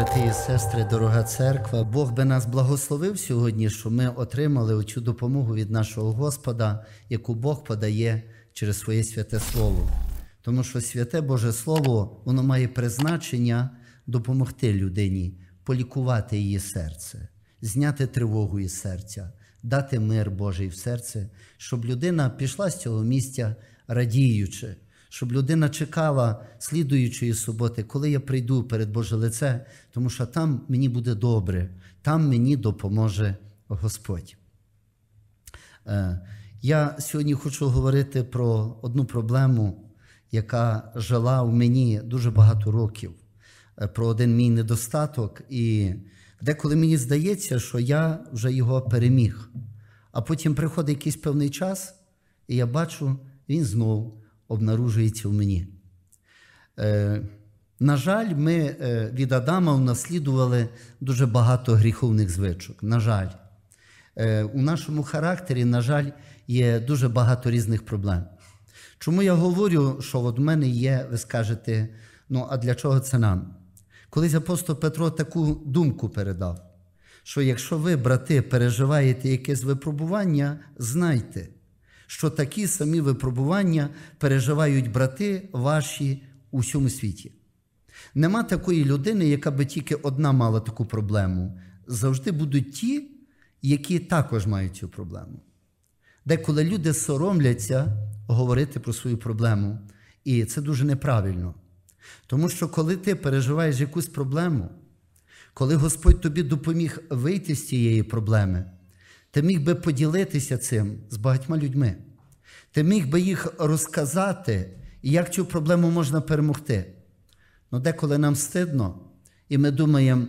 брати і сестри, дорога церква, Бог би нас благословив сьогодні, що ми отримали оцю допомогу від нашого Господа, яку Бог подає через своє святе Слово. Тому що святе Боже Слово, воно має призначення допомогти людині, полікувати її серце, зняти тривогу із серця, дати мир Божий в серце, щоб людина пішла з цього місця радіючи щоб людина чекала слідуючої суботи, коли я прийду перед Боже лице, тому що там мені буде добре, там мені допоможе Господь. Е, я сьогодні хочу говорити про одну проблему, яка жила в мені дуже багато років, е, про один мій недостаток. І деколи мені здається, що я вже його переміг. А потім приходить якийсь певний час, і я бачу, він знову обнаружується в мені. Е, на жаль, ми е, від Адама унаслідували дуже багато гріховних звичок. На жаль, е, у нашому характері, на жаль, є дуже багато різних проблем. Чому я говорю, що от в мене є, ви скажете, ну а для чого це нам? Колись апостол Петро таку думку передав, що якщо ви, брати, переживаєте якесь випробування, знайте, що такі самі випробування переживають брати ваші у всьому світі. Нема такої людини, яка би тільки одна мала таку проблему. Завжди будуть ті, які також мають цю проблему. Деколи люди соромляться говорити про свою проблему. І це дуже неправильно. Тому що, коли ти переживаєш якусь проблему, коли Господь тобі допоміг вийти з цієї проблеми, ти міг би поділитися цим з багатьма людьми. Ти міг би їх розказати, як цю проблему можна перемогти. Ну деколи нам стидно, і ми думаємо,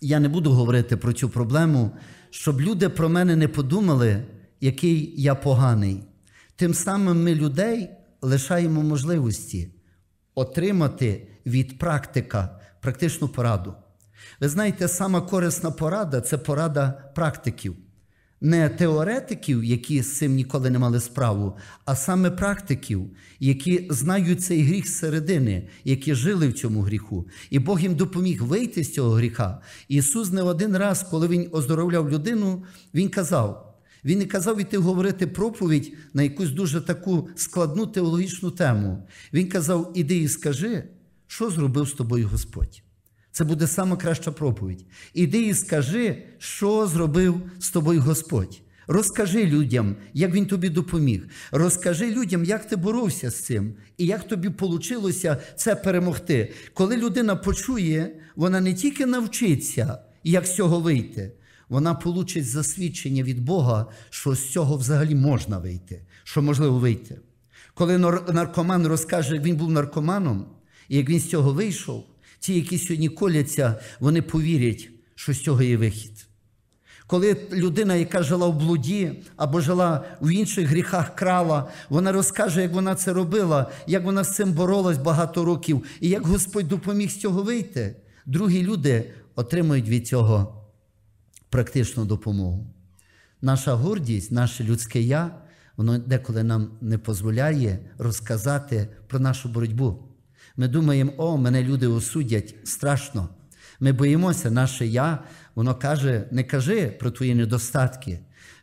я не буду говорити про цю проблему, щоб люди про мене не подумали, який я поганий. Тим самим ми людей лишаємо можливості отримати від практика практичну пораду. Ви знаєте, сама корисна порада це порада практиків не теоретиків, які з цим ніколи не мали справу, а саме практиків, які знають цей гріх зсередини, які жили в цьому гріху. І Бог їм допоміг вийти з цього гріха. Ісус не один раз, коли Він оздоровляв людину, Він казав. Він не казав іти говорити проповідь на якусь дуже таку складну теологічну тему. Він казав: Іди і скажи, що зробив з тобою Господь. Це буде саме краща проповідь. Іди і скажи, що зробив з тобою Господь. Розкажи людям, як він тобі допоміг. Розкажи людям, як ти боровся з цим і як тобі вийшло це перемогти. Коли людина почує, вона не тільки навчиться, як з цього вийти, вона получить засвідчення від Бога, що з цього взагалі можна вийти, що можливо вийти. Коли наркоман розкаже, як він був наркоманом, і як він з цього вийшов ті, які сьогодні коляться, вони повірять, що з цього є вихід. Коли людина, яка жила в блуді або жила в інших гріхах, крала, вона розкаже, як вона це робила, як вона з цим боролась багато років, і як Господь допоміг з цього вийти, другі люди отримують від цього практичну допомогу. Наша гордість, наше людське я, воно деколи нам не дозволяє розказати про нашу боротьбу. Ми думаємо, о, мене люди осудять страшно. Ми боїмося, наше я, воно каже: не кажи про твої недостатки.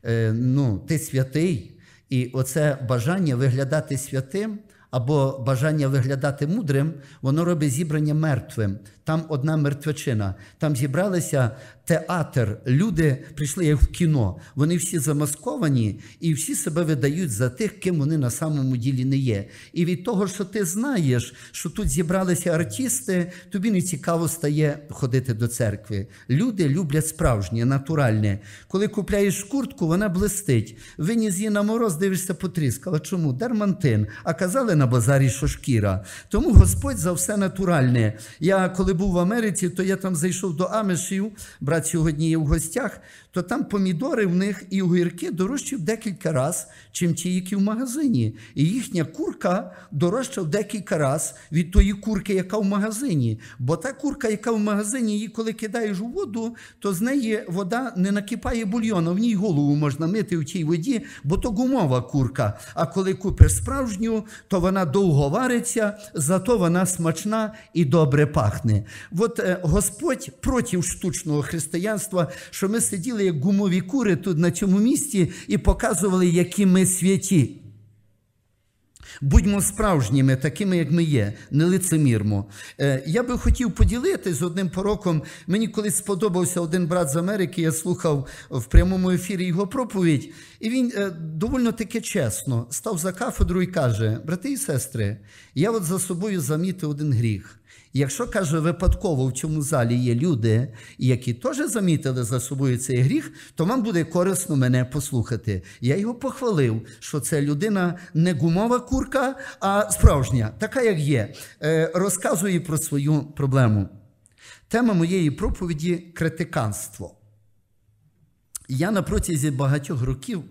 Е, ну, Ти святий. І оце бажання виглядати святим, або бажання виглядати мудрим, воно робить зібрання мертвим. Там одна мертвечина. Там зібралися театр. Люди прийшли як в кіно. Вони всі замасковані і всі себе видають за тих, ким вони на самому ділі не є. І від того, що ти знаєш, що тут зібралися артисти, тобі не цікаво стає ходити до церкви. Люди люблять справжнє, натуральне. Коли купляєш куртку, вона блистить. Виніс її на мороз, дивишся, потріскала. Чому? Дермантин, А казали на базарі Шошкіра. Тому Господь за все натуральне. Я коли був в Америці, то я там зайшов до Амешів, брат сьогодні є в гостях то там помідори в них і огірки дорожчі в декілька разів, чим ті, які в магазині. І їхня курка дорожча в декілька разів від тої курки, яка в магазині. Бо та курка, яка в магазині, її коли кидаєш у воду, то з неї вода не накипає бульйону, в ній голову можна мити в тій воді, бо то гумова курка. А коли купиш справжню, то вона довго вариться, зато вона смачна і добре пахне. От е, Господь проти штучного християнства, що ми сиділи робили як гумові кури тут на цьому місці і показували, які ми святі. Будьмо справжніми, такими, як ми є, не лицемірмо. Е, я би хотів поділитися з одним пороком. Мені колись сподобався один брат з Америки, я слухав в прямому ефірі його проповідь, і він е, доволі таки чесно став за кафедру і каже: брати і сестри, я от за собою замітив один гріх. Якщо каже, випадково в цьому залі є люди, які теж замітили за собою цей гріх, то вам буде корисно мене послухати. Я його похвалив, що це людина не гумова курка, а справжня, така, як є, е, розказує про свою проблему. Тема моєї проповіді критиканство. Я на протязі багатьох років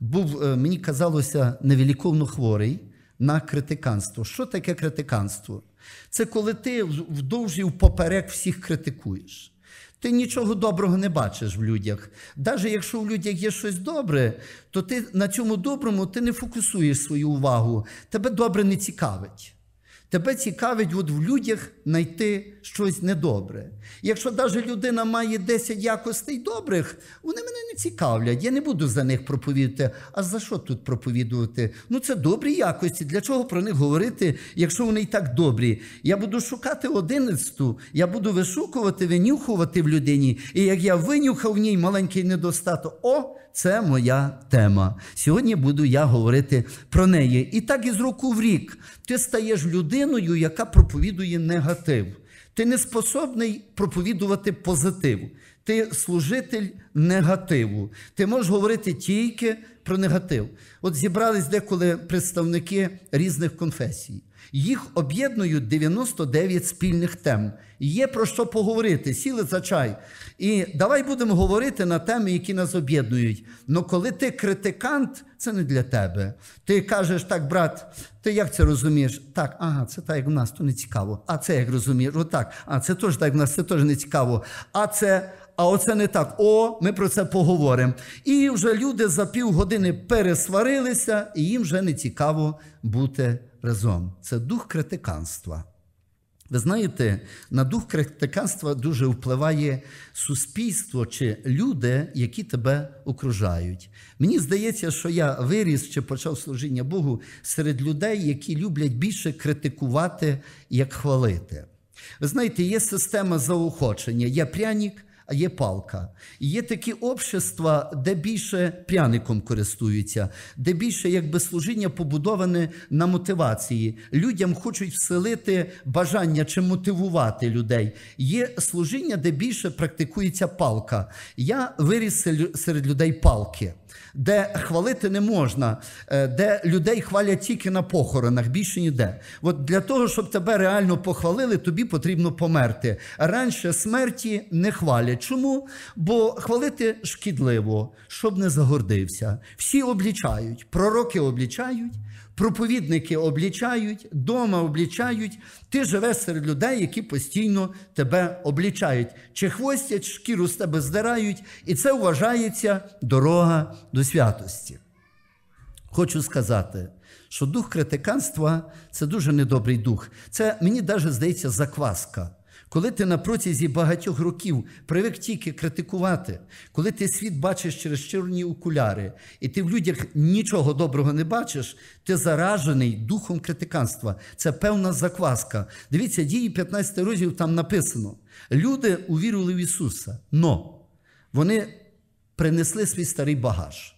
був, е, мені казалося, невеликовно хворий на критиканство. Що таке критиканство? Це коли ти вдовж і впоперек всіх критикуєш. Ти нічого доброго не бачиш в людях. Навіть якщо в людях є щось добре, то ти на цьому доброму ти не фокусуєш свою увагу, тебе добре не цікавить. Тебе цікавить от в людях знайти щось недобре. Якщо навіть людина має 10 якостей добрих, вони мене не цікавлять. Я не буду за них проповідувати. А за що тут проповідувати? Ну це добрі якості. Для чого про них говорити, якщо вони і так добрі? Я буду шукати одинадцяту, я буду вишукувати, винюхувати в людині. І як я винюхав в ній маленький недостаток, о, це моя тема. Сьогодні буду я говорити про неї. І так із року в рік ти стаєш людиною, яка проповідує негатив. Ти не способний проповідувати позитив. Ти служитель негативу. Ти можеш говорити тільки про негатив. От зібрались деколи представники різних конфесій. Їх об'єднують 99 спільних тем. Є про що поговорити, сіли за чай. І давай будемо говорити на теми, які нас об'єднують. Але коли ти критикант, це не для тебе. Ти кажеш, так, брат, ти як це розумієш? Так, ага, це так як в нас, то не цікаво. А це як розумієш? Отак. А це теж так як в нас, це теж не цікаво. А це. А оце не так. О, ми про це поговоримо. І вже люди за півгодини пересварилися, і їм вже не цікаво бути разом. Це дух критиканства. Ви знаєте, на дух критиканства дуже впливає суспільство чи люди, які тебе окружають. Мені здається, що я виріс чи почав служіння Богу серед людей, які люблять більше критикувати, як хвалити. Ви знаєте, є система заохочення. Є прянік. А є палка. Є такі общества, де більше пряником користуються, де більше якби служіння побудоване на мотивації. Людям хочуть вселити бажання чи мотивувати людей. Є служіння, де більше практикується палка. Я виріс серед людей палки де хвалити не можна, е, де людей хвалять тільки на похоронах, більше ніде. От для того, щоб тебе реально похвалили, тобі потрібно померти. Раніше смерті не хвалять. Чому? Бо хвалити шкідливо, щоб не загордився. Всі облічають, пророки облічають, проповідники облічають, дома облічають, ти живеш серед людей, які постійно тебе облічають, чи хвостять, шкіру з тебе здирають, і це вважається дорога до святості. Хочу сказати, що дух критиканства це дуже недобрий дух. Це мені навіть здається закваска. Коли ти на протязі багатьох років привик тільки критикувати, коли ти світ бачиш через чорні окуляри, і ти в людях нічого доброго не бачиш, ти заражений духом критиканства. Це певна закваска. Дивіться, дії 15 розділ там написано: люди увірили в Ісуса, но вони принесли свій старий багаж.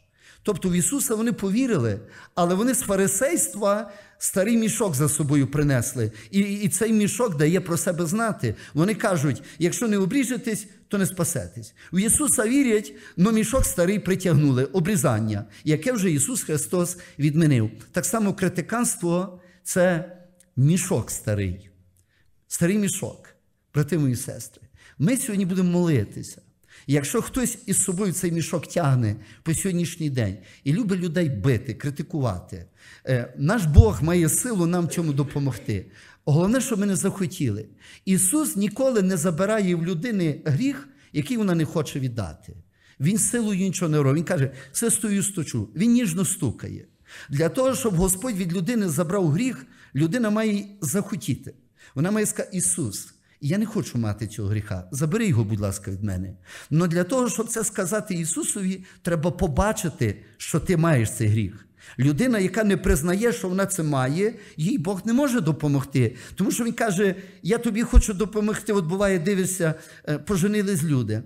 Тобто в Ісуса вони повірили, але вони з фарисейства старий мішок за собою принесли. І і цей мішок дає про себе знати. Вони кажуть: якщо не обріжетесь, то не спасетесь. В Ісуса вірять, але мішок старий притягнули, обрізання, яке вже Ісус Христос відмінив. Так само критиканство це мішок старий, старий мішок, брати мої сестри. Ми сьогодні будемо молитися. Якщо хтось із собою цей мішок тягне по сьогоднішній день і любить людей бити, критикувати, е, наш Бог має силу нам чому допомогти. Головне, що ми не захотіли. Ісус ніколи не забирає в людини гріх, який вона не хоче віддати. Він силою нічого не робить. Він каже, все стою, стучу. Він ніжно стукає. Для того, щоб Господь від людини забрав гріх, людина має захотіти. Вона має сказати, Ісус я не хочу мати цього гріха. Забери його, будь ласка, від мене. Але для того, щоб це сказати Ісусові, треба побачити, що ти маєш цей гріх. Людина, яка не признає, що вона це має, їй Бог не може допомогти. Тому що Він каже: Я тобі хочу допомогти. От буває, дивишся, е, поженились люди,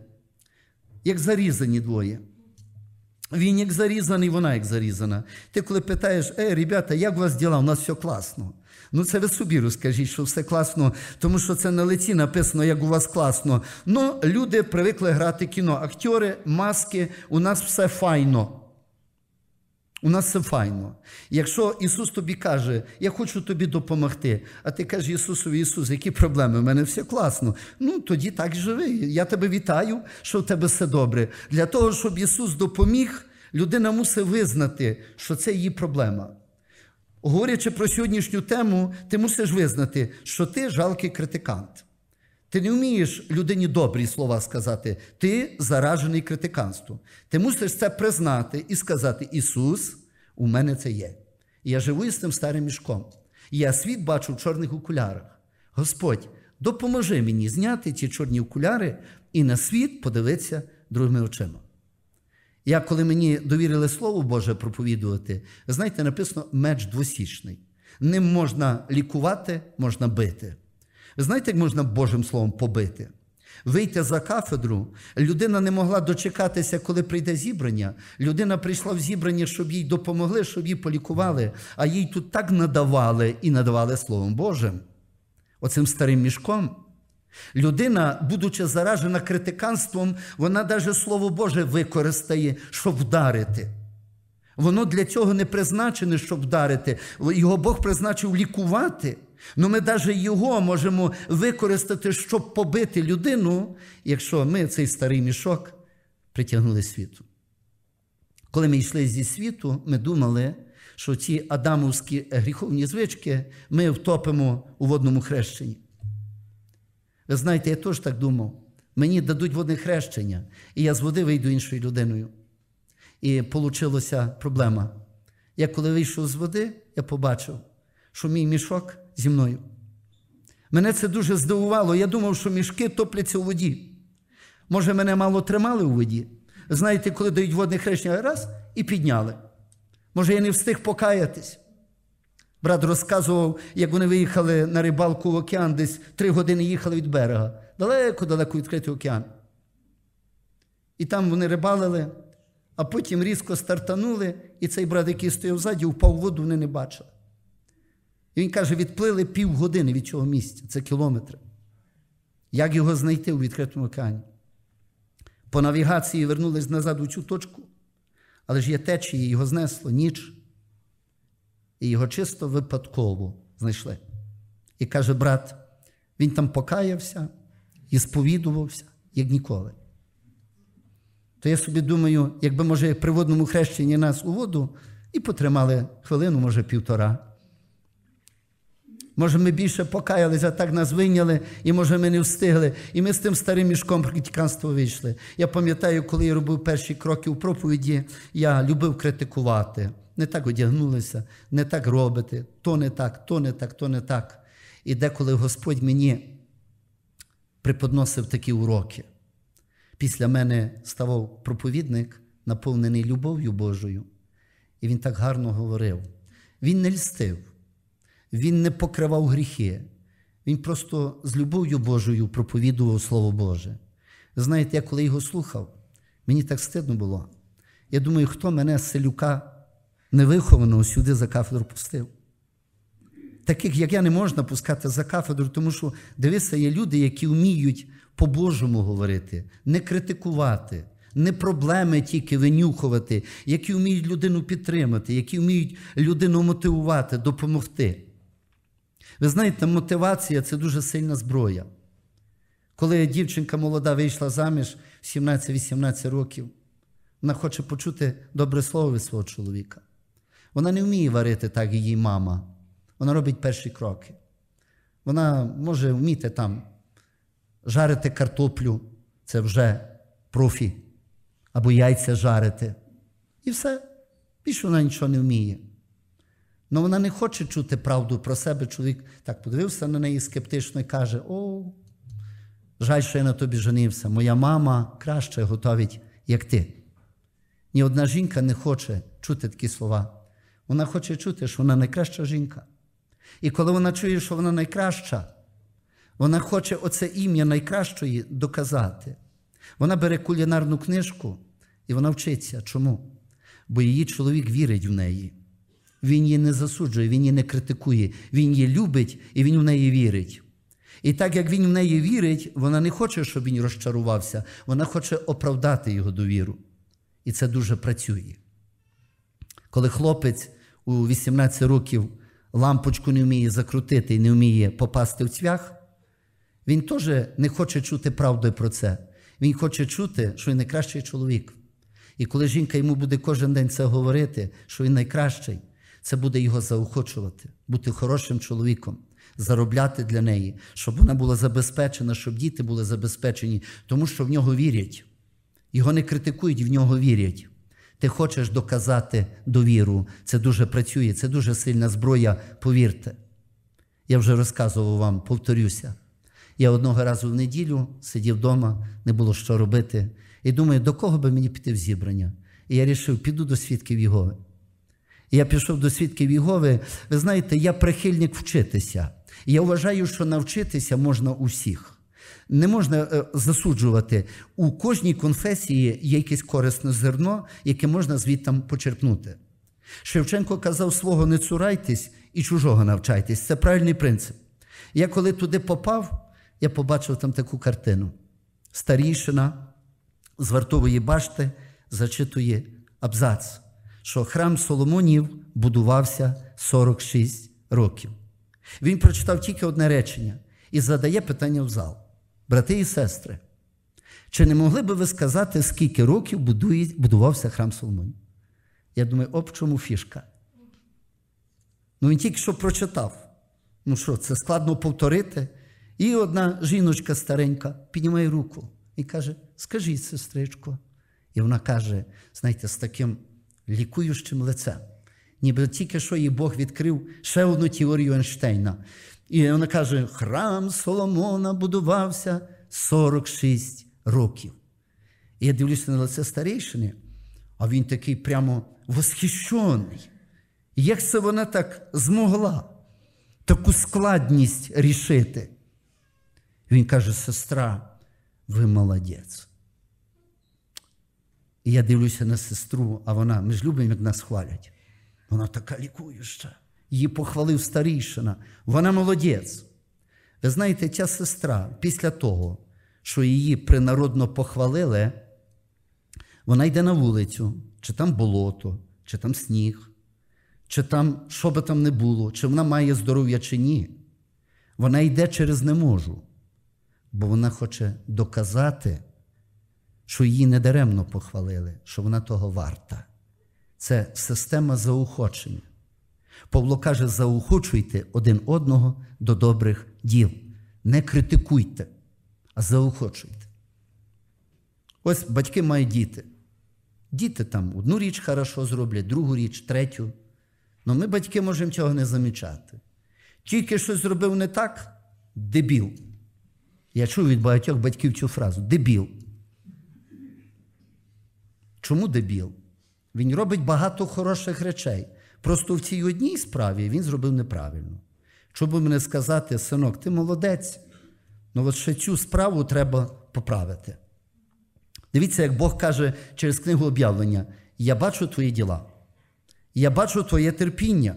як зарізані двоє. Він як зарізаний, вона як зарізана. Ти коли питаєш, ей, ребята, як у вас діла? У нас все класно. Ну, це ви собі розкажіть, що все класно, тому що це на лиці написано, як у вас класно. Ну, люди привикли грати кіно. актери, маски, у нас все файно. У нас все файно. Якщо Ісус тобі каже, я хочу тобі допомогти, а ти кажеш Ісусу Ісус, які проблеми? У мене все класно. Ну тоді так живи. Я тебе вітаю, що в тебе все добре. Для того, щоб Ісус допоміг, людина мусить визнати, що це її проблема. Говорячи про сьогоднішню тему, ти мусиш визнати, що ти жалкий критикант. Ти не вмієш людині добрі слова сказати, ти заражений критиканством. Ти мусиш це признати і сказати: Ісус, у мене це є. я живу із тим старим мішком. я світ бачу в чорних окулярах. Господь, допоможи мені зняти ці чорні окуляри і на світ подивитися другими очима. Я, коли мені довірили Слово Боже проповідувати, знаєте, написано меч двосічний. Ним можна лікувати, можна бити. Ви знаєте, як можна Божим Словом побити? Вийти за кафедру, людина не могла дочекатися, коли прийде зібрання. Людина прийшла в зібрання, щоб їй допомогли, щоб її полікували, а їй тут так надавали і надавали Словом Божим, оцим старим мішком. Людина, будучи заражена критиканством, вона навіть Слово Боже використає, щоб вдарити. Воно для цього не призначене, щоб вдарити. Його Бог призначив лікувати. Ну ми навіть його можемо використати, щоб побити людину, якщо ми цей старий мішок притягнули світу. Коли ми йшли зі світу, ми думали, що ці адамовські гріховні звички ми втопимо у водному хрещенні. Ви знаєте, я теж так думав. Мені дадуть водне хрещення, і я з води вийду іншою людиною. І получилася проблема. Я коли вийшов з води, я побачив, що мій мішок зі мною. Мене це дуже здивувало. Я думав, що мішки топляться у воді. Може, мене мало тримали у воді. Знаєте, коли дають водне хрещення раз і підняли. Може, я не встиг покаятись. Брат розказував, як вони виїхали на рибалку в океан, десь три години їхали від берега. Далеко-далеко відкритий океан. І там вони рибалили, а потім різко стартанули, і цей брат, який стояв ззаді, впав в воду, вони не бачили. І він каже, відплили півгодини від цього місця, це кілометри. Як його знайти у відкритому океані? По навігації вернулись назад у цю точку, але ж є течії, його знесло ніч і його чисто випадково знайшли. І каже, брат, він там покаявся і сповідувався, як ніколи. То я собі думаю, якби, може, в приводному хрещенні нас у воду і потримали хвилину, може, півтора. Може, ми більше покаялися, так нас вийняли, і може ми не встигли. І ми з тим старим мішком критиканства вийшли. Я пам'ятаю, коли я робив перші кроки у проповіді, я любив критикувати не так одягнулися, не так робите, то не так, то не так, то не так. І деколи Господь мені преподносив такі уроки. Після мене ставав проповідник, наповнений любов'ю Божою, і він так гарно говорив. Він не льстив, він не покривав гріхи. Він просто з любов'ю Божою проповідував Слово Боже. Знаєте, я коли його слухав, мені так стидно було. Я думаю, хто мене з селюка невихованого сюди за кафедру пустив. Таких, як я, не можна пускати за кафедру, тому що, дивися, є люди, які вміють по-божому говорити, не критикувати, не проблеми тільки винюхувати, які вміють людину підтримати, які вміють людину мотивувати, допомогти. Ви знаєте, мотивація це дуже сильна зброя. Коли дівчинка молода вийшла заміж 17-18 років, вона хоче почути добре слово від свого чоловіка. Вона не вміє варити так її мама. Вона робить перші кроки. Вона може вміти там жарити картоплю, це вже профі, або яйця жарити. І все. Більше вона нічого не вміє. Але вона не хоче чути правду про себе. Чоловік так подивився на неї скептично і каже: О, жаль, що я на тобі женився. Моя мама краще готовить, як ти. Ні одна жінка не хоче чути такі слова. Вона хоче чути, що вона найкраща жінка. І коли вона чує, що вона найкраща, вона хоче оце ім'я найкращої доказати. Вона бере кулінарну книжку і вона вчиться. Чому? Бо її чоловік вірить в неї. Він її не засуджує, він її не критикує, він її любить і він в неї вірить. І так як він в неї вірить, вона не хоче, щоб він розчарувався, вона хоче оправдати його довіру. І це дуже працює. Коли хлопець у 18 років лампочку не вміє закрутити і не вміє попасти в цвях, він теж не хоче чути правду про це. Він хоче чути, що він найкращий чоловік. І коли жінка йому буде кожен день це говорити, що він найкращий, це буде його заохочувати, бути хорошим чоловіком, заробляти для неї, щоб вона була забезпечена, щоб діти були забезпечені, тому що в нього вірять. Його не критикують, в нього вірять. Ти хочеш доказати довіру. Це дуже працює, це дуже сильна зброя, повірте. Я вже розказував вам, повторюся. Я одного разу в неділю сидів вдома, не було що робити. І думаю, до кого би мені піти в зібрання? І я рішив, піду до свідків Єгови. І я пішов до свідків Єгови. Ви знаєте, я прихильник вчитися. І я вважаю, що навчитися можна усіх. Не можна е, засуджувати у кожній конфесії є якесь корисне зерно, яке можна звідти почерпнути. Шевченко казав свого не цурайтесь і чужого навчайтесь. Це правильний принцип. Я коли туди попав, я побачив там таку картину. Старійшина з вартової башти зачитує абзац, що храм Соломонів будувався 46 років. Він прочитав тільки одне речення і задає питання в зал брати і сестри, чи не могли би ви сказати, скільки років будувався храм Соломоні? Я думаю, об чому фішка? Ну він тільки що прочитав. Ну що, це складно повторити. І одна жіночка старенька піднімає руку і каже: Скажіть, сестричко. І вона каже: знаєте, з таким лікуючим лицем. Ніби тільки що їй Бог відкрив ще одну теорію Ейнштейна. І вона каже: храм Соломона будувався 46 років. І я дивлюся на лице старейшини, а він такий прямо восхищений. Як це вона так змогла таку складність рішити? Він каже: сестра, ви молодець. І я дивлюся на сестру, а вона ми ж любимо, як нас хвалять. Вона така лікующа, Її похвалив старійшина. Вона молодець. Ви знаєте, ця сестра після того, що її принародно похвалили, вона йде на вулицю, чи там болото, чи там сніг, чи там що би там не було, чи вона має здоров'я, чи ні. Вона йде через не можу, бо вона хоче доказати, що її недаремно похвалили, що вона того варта це система заохочення. Павло каже, заохочуйте один одного до добрих діл. Не критикуйте, а заохочуйте. Ось батьки мають діти. Діти там одну річ хорошо зроблять, другу річ, третю. Але ну, ми, батьки, можемо цього не замічати. Тільки щось зробив не так, дебіл. Я чув від багатьох батьків цю фразу дебіл. Чому дебіл? Він робить багато хороших речей. Просто в цій одній справі він зробив неправильно. Щоб мене сказати, синок, ти молодець, ну от ще цю справу треба поправити. Дивіться, як Бог каже через книгу об'явлення: Я бачу твої діла, я бачу твоє терпіння,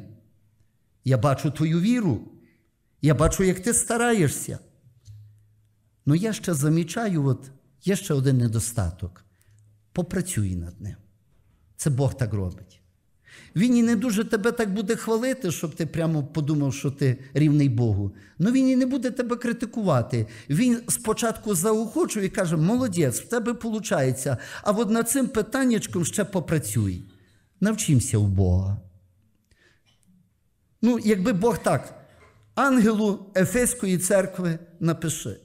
я бачу твою віру, я бачу, як ти стараєшся. Ну я ще замічаю, от є ще один недостаток. Попрацюй над ним. Це Бог так робить. Він і не дуже тебе так буде хвалити, щоб ти прямо подумав, що ти рівний Богу. Ну він і не буде тебе критикувати. Він спочатку заохочує і каже: молодець, в тебе виходить, а от над цим питаннячком ще попрацюй. Навчимося у Бога. Ну, якби Бог так, ангелу Ефеської церкви напиши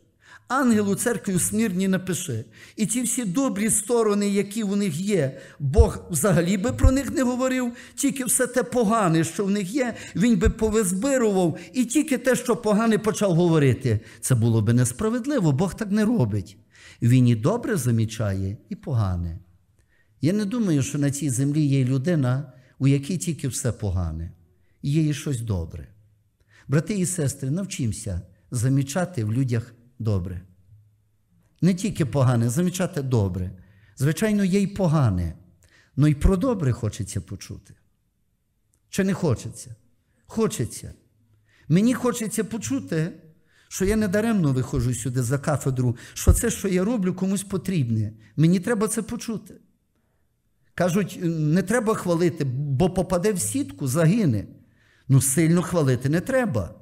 ангелу церкви у Смірні напиши. І ті всі добрі сторони, які у них є, Бог взагалі би про них не говорив, тільки все те погане, що в них є, він би повизбирував, і тільки те, що погане, почав говорити. Це було би несправедливо, Бог так не робить. Він і добре замічає, і погане. Я не думаю, що на цій землі є людина, у якій тільки все погане, є і щось добре. Брати і сестри, навчимося замічати в людях добре. Не тільки погане, замічати добре. Звичайно, є й погане, але й про добре хочеться почути. Чи не хочеться? Хочеться. Мені хочеться почути, що я недаремно виходжу сюди за кафедру, що це, що я роблю, комусь потрібне. Мені треба це почути. Кажуть, не треба хвалити, бо попаде в сітку, загине. Ну, сильно хвалити не треба.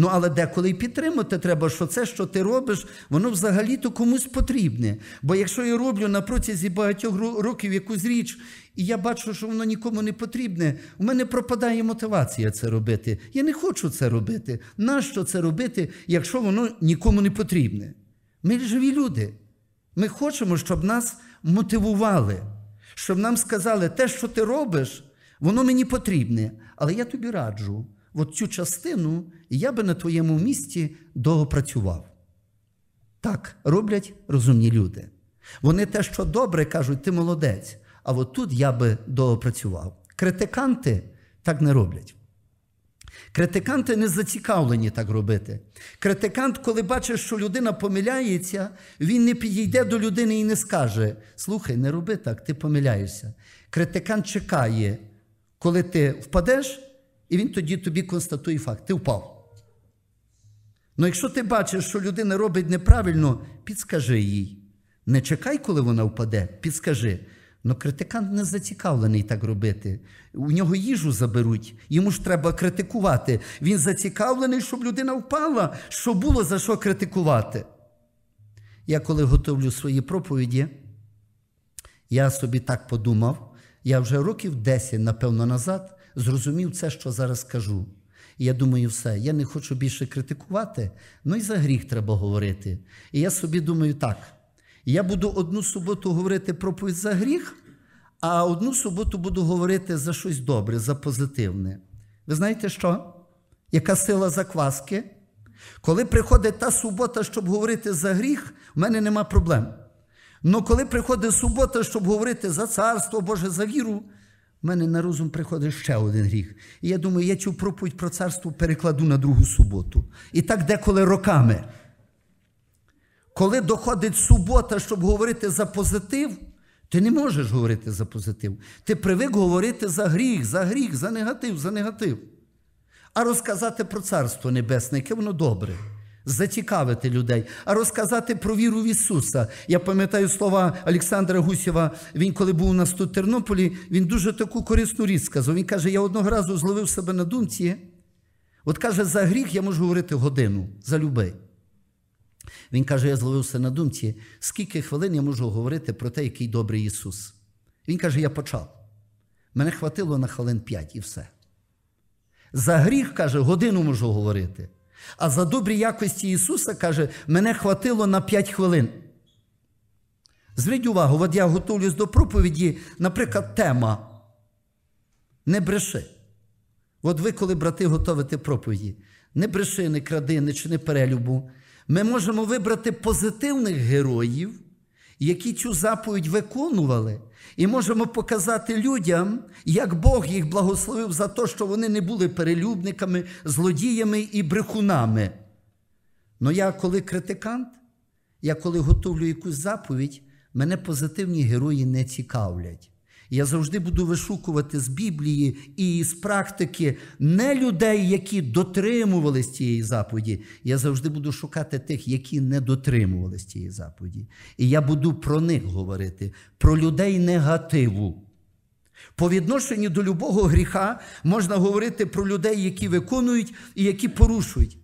Ну, але деколи й підтримати треба, що це, що ти робиш, воно взагалі-то комусь потрібне. Бо якщо я роблю на протязі багатьох років якусь річ, і я бачу, що воно нікому не потрібне, у мене пропадає мотивація це робити. Я не хочу це робити. Нащо це робити, якщо воно нікому не потрібне? Ми живі люди. Ми хочемо, щоб нас мотивували, щоб нам сказали, те, що ти робиш, воно мені потрібне, але я тобі раджу от цю частину я би на твоєму місці доопрацював. Так роблять розумні люди. Вони те, що добре, кажуть, ти молодець, а от тут я би доопрацював. Критиканти так не роблять. Критиканти не зацікавлені так робити. Критикант, коли бачить, що людина помиляється, він не підійде до людини і не скаже: Слухай, не роби так, ти помиляєшся. Критикант чекає, коли ти впадеш, і він тоді тобі констатує факт, ти впав. Ну якщо ти бачиш, що людина робить неправильно, підскажи їй. Не чекай, коли вона впаде, підскажи. Ну критикант не зацікавлений так робити. У нього їжу заберуть, йому ж треба критикувати. Він зацікавлений, щоб людина впала, що було за що критикувати. Я коли готовлю свої проповіді, я собі так подумав, я вже років 10, напевно, назад зрозумів це, що зараз кажу. І я думаю, все, я не хочу більше критикувати, ну і за гріх треба говорити. І я собі думаю, так, я буду одну суботу говорити проповідь за гріх, а одну суботу буду говорити за щось добре, за позитивне. Ви знаєте що? Яка сила закваски? Коли приходить та субота, щоб говорити за гріх, в мене нема проблем. Але коли приходить субота, щоб говорити за царство Боже, за віру, у мене на розум приходить ще один гріх. І я думаю, я цю проповідь про царство перекладу на другу суботу. І так деколи роками. Коли доходить субота, щоб говорити за позитив, ти не можеш говорити за позитив. Ти привик говорити за гріх, за гріх, за негатив, за негатив. А розказати про царство небесне, яке воно добре зацікавити людей, а розказати про віру в Ісуса. Я пам'ятаю слова Олександра Гусєва, він, коли був у нас тут в Тернополі, він дуже таку корисну річ сказав. Він каже: я одного разу зловив себе на думці. От каже, за гріх я можу говорити годину, за любий. Він каже, я зловився на думці, скільки хвилин я можу говорити про те, який добрий Ісус. Він каже, я почав. Мене хватило на хвилин п'ять і все. За гріх, каже, годину можу говорити. А за добрі якості Ісуса каже, мене хватило на 5 хвилин. Зверніть увагу, от я готуюсь до проповіді, наприклад, тема не бреши. От ви, коли брати, готовите проповіді, не бреши, не кради, не чини перелюбу. Ми можемо вибрати позитивних героїв, які цю заповідь виконували. І можемо показати людям, як Бог їх благословив за те, що вони не були перелюбниками, злодіями і брехунами. Но ну, я, коли критикант, я коли готовлю якусь заповідь, мене позитивні герої не цікавлять. Я завжди буду вишукувати з Біблії і з практики не людей, які дотримувались цієї заповіді. Я завжди буду шукати тих, які не дотримувались цієї заповіді. І я буду про них говорити, про людей негативу. По відношенню до любого гріха можна говорити про людей, які виконують і які порушують.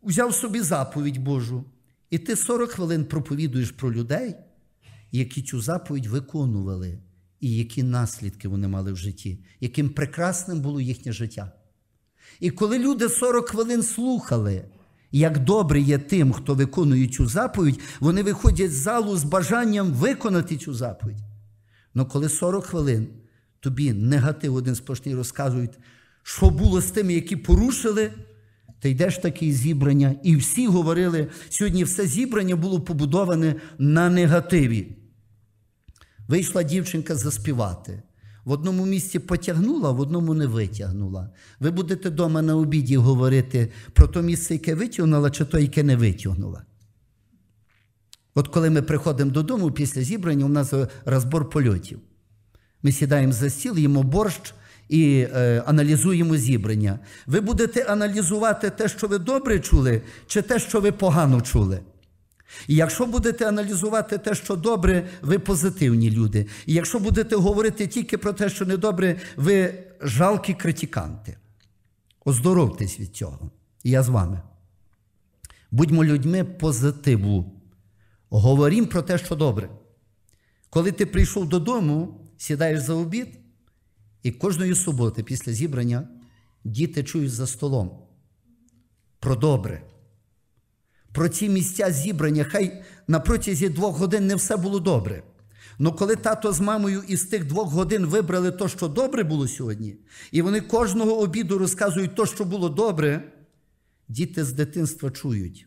Узяв собі заповідь Божу, і ти 40 хвилин проповідуєш про людей, які цю заповідь виконували і які наслідки вони мали в житті, яким прекрасним було їхнє життя. І коли люди 40 хвилин слухали, як добре є тим, хто виконує цю заповідь, вони виходять з залу з бажанням виконати цю заповідь. Але ну, коли 40 хвилин тобі негатив один сплошний розказують, що було з тими, які порушили, ти йдеш таке зібрання, і всі говорили, сьогодні все зібрання було побудоване на негативі. Вийшла дівчинка заспівати. В одному місці потягнула, в одному не витягнула. Ви будете вдома на обіді говорити про то місце, яке витягнула, чи то, яке не витягнула. От коли ми приходимо додому після зібрання, у нас розбор польотів. Ми сідаємо за стіл, їмо борщ і е, аналізуємо зібрання. Ви будете аналізувати те, що ви добре чули, чи те, що ви погано чули. І якщо будете аналізувати те, що добре, ви позитивні люди. І якщо будете говорити тільки про те, що недобре, ви жалкі критиканти. Оздоровтесь від цього. І я з вами. Будьмо людьми позитиву. Говорім про те, що добре. Коли ти прийшов додому, сідаєш за обід, і кожної суботи після зібрання діти чують за столом про добре про ці місця зібрання, хай на протязі двох годин не все було добре. Ну коли тато з мамою із тих двох годин вибрали те, що добре було сьогодні, і вони кожного обіду розказують те, що було добре, діти з дитинства чують,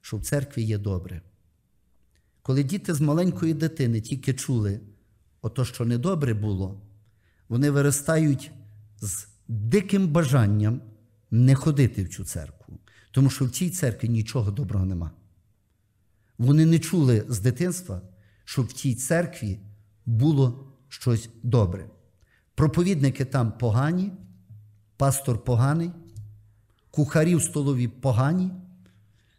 що в церкві є добре. Коли діти з маленької дитини тільки чули ото, що недобре було, вони виростають з диким бажанням не ходити в цю церкву. Тому що в цій церкві нічого доброго нема. Вони не чули з дитинства, щоб в цій церкві було щось добре. Проповідники там погані, пастор поганий, кухарі в столові погані,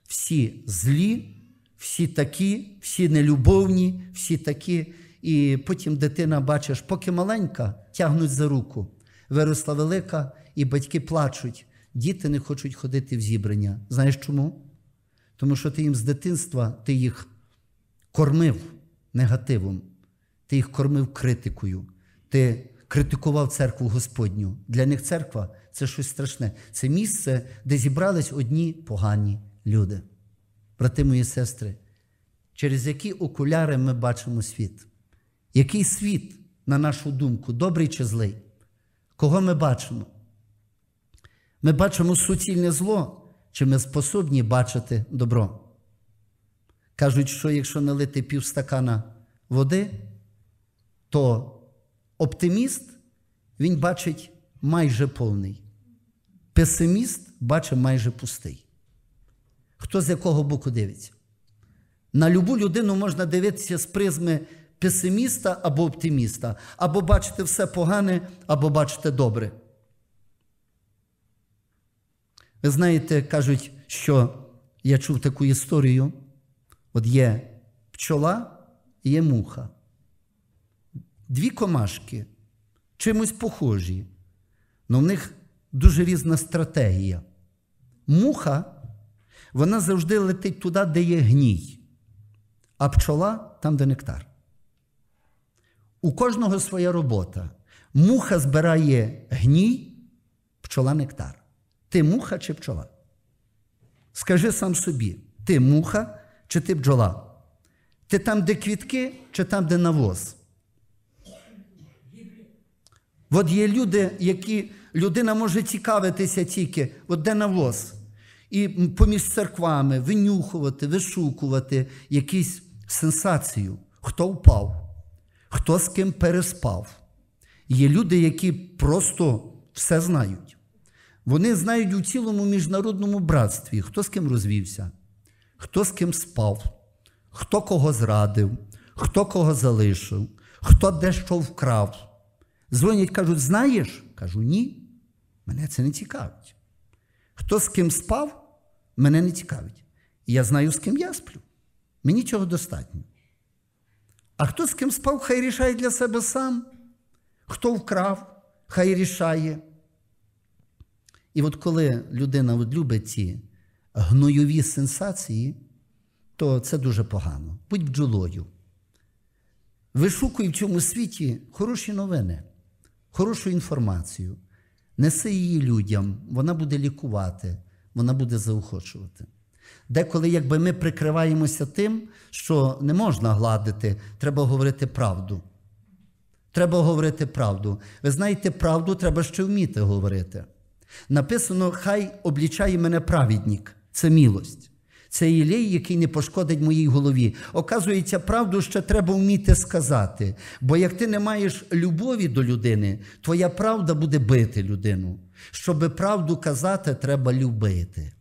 всі злі, всі такі, всі нелюбовні, всі такі. І потім дитина бачиш, поки маленька, тягнуть за руку. Виросла велика, і батьки плачуть. Діти не хочуть ходити в зібрання. Знаєш чому? Тому що ти їм з дитинства ти їх кормив негативом, ти їх кормив критикою, ти критикував церкву Господню. Для них церква це щось страшне. Це місце, де зібрались одні погані люди, брати мої сестри, через які окуляри ми бачимо світ. Який світ, на нашу думку, добрий чи злий? Кого ми бачимо? Ми бачимо суцільне зло, чи ми способні бачити добро. Кажуть, що якщо налити півстакана води, то оптиміст він бачить майже повний, песиміст бачить майже пустий. Хто з якого боку дивиться? На любу людину можна дивитися з призми песиміста або оптиміста, або бачити все погане, або бачити добре. Ви знаєте, кажуть, що я чув таку історію: от є пчола і є муха. Дві комашки чимось похожі, але в них дуже різна стратегія. Муха, вона завжди летить туди, де є гній, а пчола там, де нектар. У кожного своя робота. Муха збирає гній, пчола нектар. Ти муха чи пчола? Скажи сам собі, ти муха чи ти бджола? Ти там, де квітки, чи там, де навоз? От є люди, які людина може цікавитися тільки, от де навоз. І поміж церквами винюхувати, вишукувати якісь сенсацію, хто впав, хто з ким переспав. Є люди, які просто все знають. Вони знають у цілому міжнародному братстві, хто з ким розвівся, хто з ким спав, хто кого зрадив, хто кого залишив, хто дещо вкрав. Дзвонять, кажуть, знаєш? Кажу, ні. Мене це не цікавить. Хто з ким спав, мене не цікавить. Я знаю, з ким я сплю. Мені цього достатньо. А хто з ким спав, хай рішає для себе сам. Хто вкрав, хай рішає. І от коли людина от любить ці гнойові сенсації, то це дуже погано. Будь бджолою. Вишукуй в цьому світі хороші новини, хорошу інформацію. Неси її людям, вона буде лікувати, вона буде заохочувати. Деколи, якби ми прикриваємося тим, що не можна гладити, треба говорити правду. Треба говорити правду. Ви знаєте, правду треба ще вміти говорити. Написано, хай облічає мене праведник. Це мілость. Це ілей, який не пошкодить моїй голові. Оказується, правду ще треба вміти сказати. Бо як ти не маєш любові до людини, твоя правда буде бити людину. Щоби правду казати, треба любити.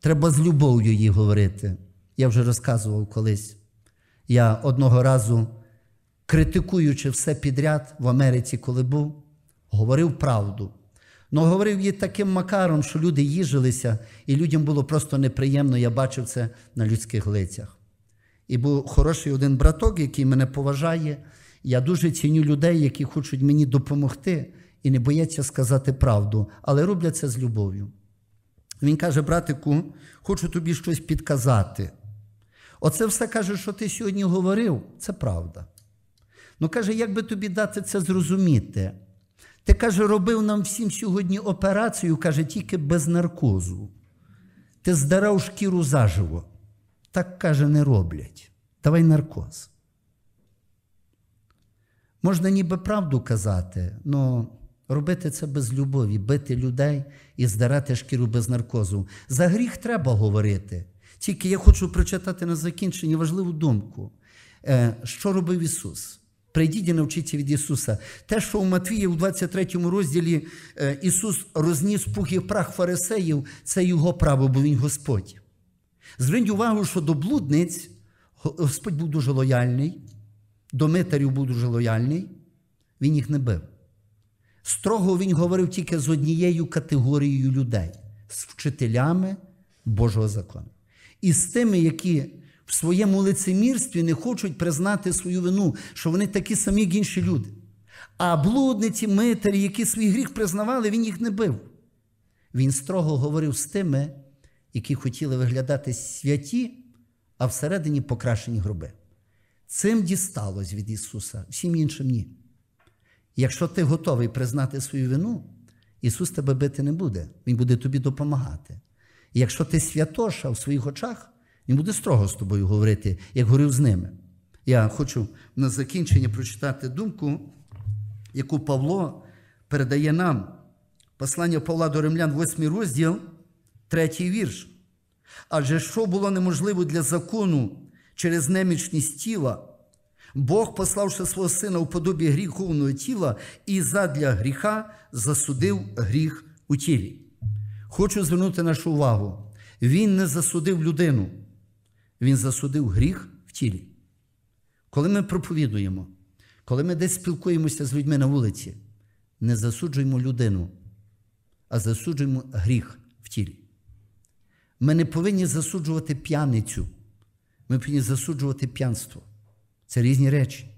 Треба з любов'ю її говорити. Я вже розказував колись. Я одного разу, критикуючи все підряд в Америці, коли був, говорив правду. Ну, говорив її таким макаром, що люди їжилися, і людям було просто неприємно, я бачив це на людських лицях. І був хороший один браток, який мене поважає. Я дуже ціню людей, які хочуть мені допомогти, і не бояться сказати правду, але роблять це з любов'ю. Він каже, братику, хочу тобі щось підказати. Оце все каже, що ти сьогодні говорив, це правда. Ну каже, як би тобі дати це зрозуміти? Ти каже, робив нам всім сьогодні операцію, каже, тільки без наркозу. Ти здарав шкіру заживо. Так каже, не роблять. Давай наркоз. Можна ніби правду казати, але робити це без любові, бити людей і здарати шкіру без наркозу. За гріх треба говорити. Тільки я хочу прочитати на закінчення важливу думку, е, що робив Ісус прийдіть і навчіться від Ісуса. Те, що у Матвії у 23 розділі е, Ісус розніс пух і прах фарисеїв, це його право, бо Він Господь. Зверніть увагу, що до блудниць Господь був дуже лояльний, до митарів був дуже лояльний, він їх не бив. Строго він говорив тільки з однією категорією людей, з вчителями Божого закону. І з тими, які в своєму лицемірстві не хочуть признати свою вину, що вони такі самі, як інші люди. А блудниці, митарі, які свій гріх признавали, він їх не бив. Він строго говорив з тими, які хотіли виглядати святі, а всередині покращені гроби. Цим дісталось від Ісуса, всім іншим ні. Якщо ти готовий признати свою вину, Ісус тебе бити не буде, Він буде тобі допомагати. І якщо ти святоша в своїх очах, він буде строго з тобою говорити, як говорив з ними. Я хочу на закінчення прочитати думку, яку Павло передає нам. Послання Павла до Римлян, 8 розділ, 3 вірш. Адже що було неможливо для закону через немічність тіла, Бог, пославши свого сина у подобі гріховного тіла і задля гріха засудив гріх у тілі. Хочу звернути нашу увагу. Він не засудив людину. Він засудив гріх в тілі. Коли ми проповідуємо, коли ми десь спілкуємося з людьми на вулиці, не засуджуємо людину, а засуджуємо гріх в тілі. Ми не повинні засуджувати п'яницю. Ми повинні засуджувати п'янство. Це різні речі.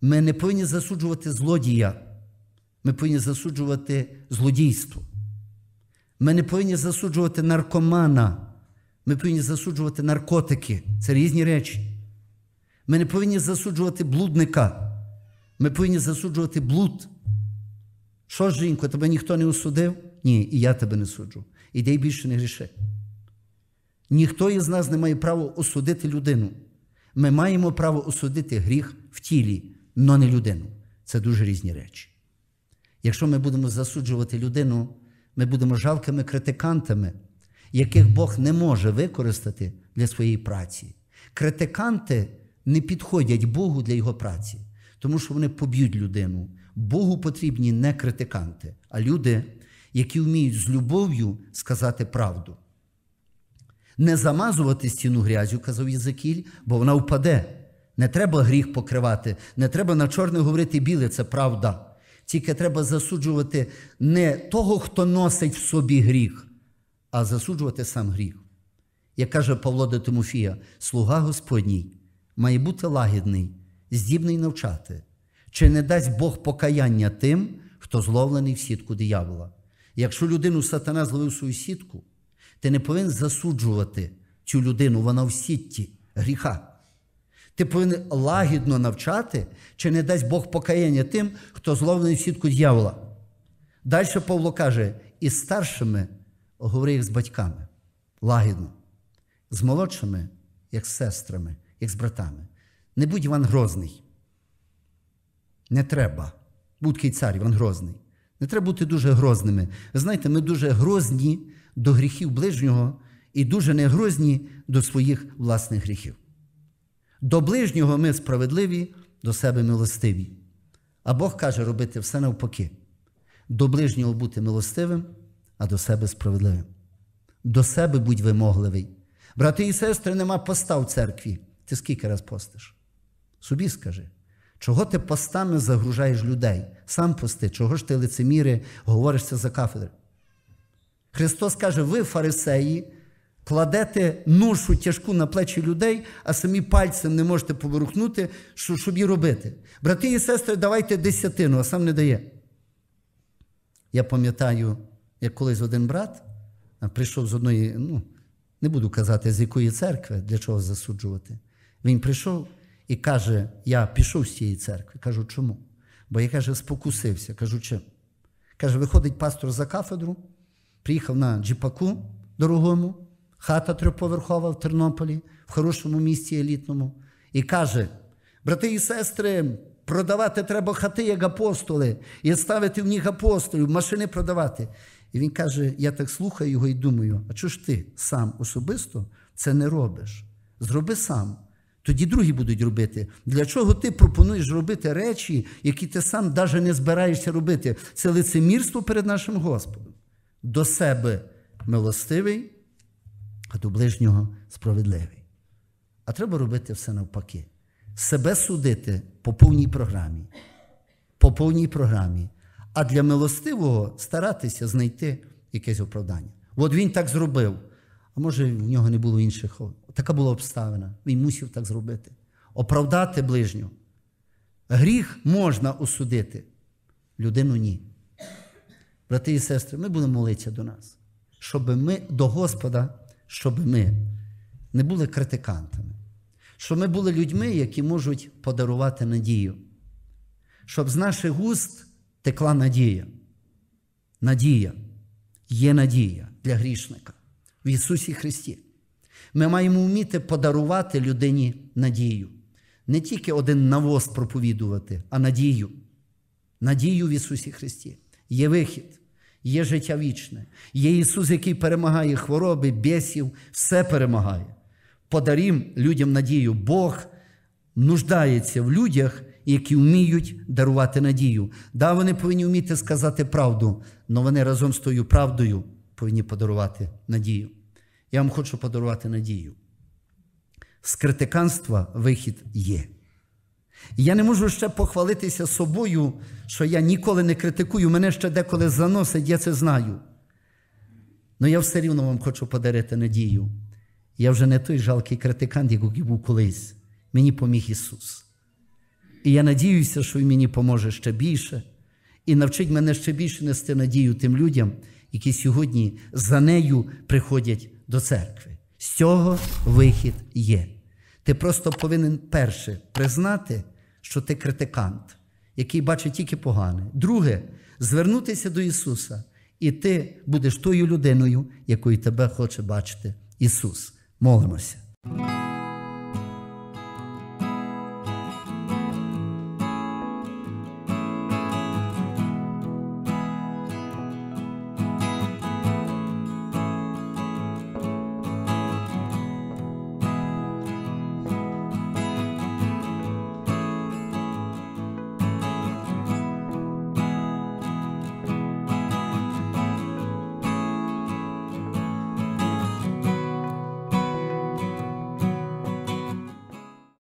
Ми не повинні засуджувати злодія. Ми повинні засуджувати злодійство. Ми не повинні засуджувати наркомана. Ми повинні засуджувати наркотики. Це різні речі. Ми не повинні засуджувати блудника. Ми повинні засуджувати блуд. Що ж, жінко, тебе ніхто не осудив? Ні, і я тебе не суджу. Іди і більше не гріши. Ніхто із нас не має права осудити людину. Ми маємо право осудити гріх в тілі, але не людину. Це дуже різні речі. Якщо ми будемо засуджувати людину, ми будемо жалкими критикантами яких Бог не може використати для своєї праці. Критиканти не підходять Богу для його праці, тому що вони поб'ють людину. Богу потрібні не критиканти, а люди, які вміють з любов'ю сказати правду. Не замазувати стіну грязю, казав Єзекіль, бо вона впаде. Не треба гріх покривати, не треба на чорне говорити біле, це правда. Тільки треба засуджувати не того, хто носить в собі гріх, а засуджувати сам гріх. Як каже Павло до Тимофія, слуга Господній має бути лагідний, здібний навчати, чи не дасть Бог покаяння тим, хто зловлений в сітку диявола. Якщо людину сатана зловив свою сітку, ти не повинен засуджувати цю людину, вона в сітті гріха. Ти повинен лагідно навчати, чи не дасть Бог покаяння тим, хто зловлений в сітку дьявола. Далі Павло каже, і старшими говорив з батьками лагідно, з молодшими, як з сестрами, як з братами. Не будь Іван Грозний. Не треба. будь який цар Іван Грозний. Не треба бути дуже грозними. Ви знаєте, ми дуже грозні до гріхів ближнього і дуже не грозні до своїх власних гріхів. До ближнього ми справедливі, до себе милостиві. А Бог каже робити все навпаки: до ближнього бути милостивим, а до себе справедливим. До себе будь вимогливий. Брати і сестри, нема поста в церкві. Ти скільки раз постиш? Собі скажи. Чого ти постами загружаєш людей? Сам пости, чого ж ти лицеміри, говориш це за кафедри? Христос каже: ви, фарисеї, кладете ношу тяжку на плечі людей, а самі пальцем не можете поворухнути, що щоб її робити. Брати і сестри, давайте десятину, а сам не дає. Я пам'ятаю. Як колись один брат прийшов з одної, ну, не буду казати, з якої церкви, для чого засуджувати. Він прийшов і каже: Я пішов з цієї церкви. Кажу, чому? Бо я каже, спокусився. Кажу, чим? Каже, виходить пастор за кафедру, приїхав на джіпаку дорогому, хата трьохповерхова в Тернополі, в хорошому місті елітному, і каже: брати і сестри, продавати треба хати як апостоли, і ставити в них апостолів, машини продавати. І він каже: я так слухаю його і думаю, а чого ж ти сам особисто це не робиш? Зроби сам. Тоді другі будуть робити. Для чого ти пропонуєш робити речі, які ти сам навіть не збираєшся робити? Це лицемірство перед нашим Господом. До себе милостивий, а до ближнього справедливий. А треба робити все навпаки. Себе судити по повній програмі. По повній програмі а для милостивого старатися знайти якесь оправдання. От він так зробив. А може, в нього не було інших. Така була обставина. Він мусив так зробити. Оправдати ближню. Гріх можна осудити, людину ні. Брати і сестри, ми будемо молитися до нас, щоб ми до Господа, щоб ми не були критикантами, щоб ми були людьми, які можуть подарувати надію, щоб з наших густ текла надія. Надія є надія для грішника в Ісусі Христі. Ми маємо вміти подарувати людині надію. Не тільки один навоз проповідувати, а надію. Надію в Ісусі Христі. Є вихід, є життя вічне, є Ісус, який перемагає хвороби, бісів, все перемагає. Подарім людям надію. Бог нуждається в людях, які вміють дарувати надію. Да, вони повинні вміти сказати правду, але вони разом з тою правдою повинні подарувати надію. Я вам хочу подарувати надію. З критиканства вихід є. Я не можу ще похвалитися собою, що я ніколи не критикую, мене ще деколи заносить, я це знаю. Але я все рівно вам хочу подарити надію. Я вже не той жалкий критикант, який був колись. Мені поміг Ісус. І я надіюся, що він мені поможе ще більше, і навчить мене ще більше нести надію тим людям, які сьогодні за нею приходять до церкви. З цього вихід є. Ти просто повинен перше признати, що ти критикант, який бачить тільки погане. Друге, звернутися до Ісуса, і ти будеш тою людиною, якою тебе хоче бачити Ісус. Молимося.